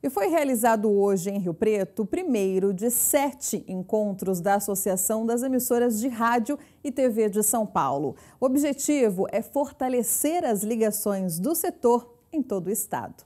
E foi realizado hoje em Rio Preto o primeiro de sete encontros da Associação das Emissoras de Rádio e TV de São Paulo. O objetivo é fortalecer as ligações do setor em todo o estado.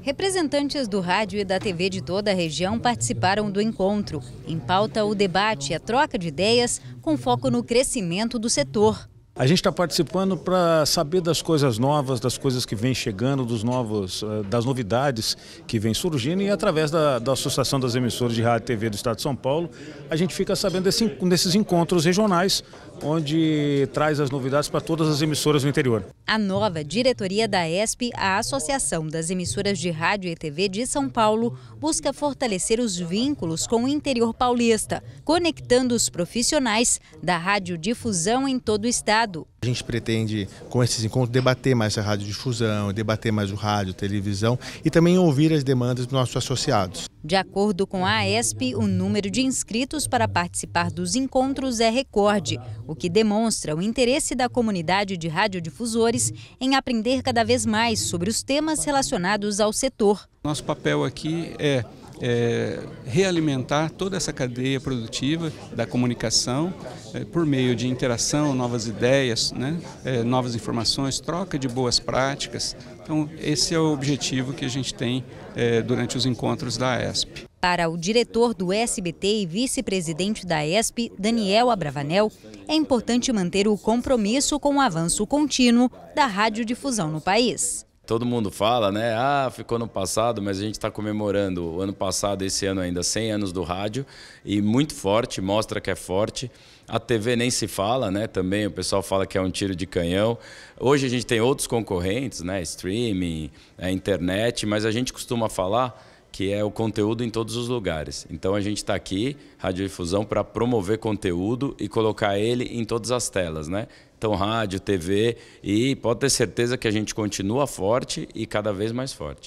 Representantes do rádio e da TV de toda a região participaram do encontro. Em pauta, o debate e a troca de ideias com foco no crescimento do setor. A gente está participando para saber das coisas novas, das coisas que vêm chegando, dos novos, eh, das novidades que vêm surgindo e através da, da Associação das Emissoras de Rádio e TV do Estado de São Paulo, a gente fica sabendo desse, desses encontros regionais onde traz as novidades para todas as emissoras do interior. A nova diretoria da ESP, a Associação das Emissoras de Rádio e TV de São Paulo, busca fortalecer os vínculos com o interior paulista, conectando os profissionais da radiodifusão em todo o estado. A gente pretende, com esses encontros, debater mais a radiodifusão, debater mais o rádio, televisão e também ouvir as demandas dos nossos associados. De acordo com a AESP, o número de inscritos para participar dos encontros é recorde, o que demonstra o interesse da comunidade de radiodifusores em aprender cada vez mais sobre os temas relacionados ao setor. Nosso papel aqui é é, realimentar toda essa cadeia produtiva da comunicação é, por meio de interação, novas ideias, né, é, novas informações, troca de boas práticas. Então, esse é o objetivo que a gente tem é, durante os encontros da ESP. Para o diretor do SBT e vice-presidente da ESP, Daniel Abravanel, é importante manter o compromisso com o avanço contínuo da radiodifusão no país todo mundo fala, né? Ah, ficou no passado, mas a gente está comemorando o ano passado, esse ano ainda, 100 anos do rádio, e muito forte, mostra que é forte. A TV nem se fala, né? Também o pessoal fala que é um tiro de canhão. Hoje a gente tem outros concorrentes, né? Streaming, a é, internet, mas a gente costuma falar que é o conteúdo em todos os lugares. Então a gente está aqui, Radiodifusão, para promover conteúdo e colocar ele em todas as telas, né? Então, rádio, TV, e pode ter certeza que a gente continua forte e cada vez mais forte.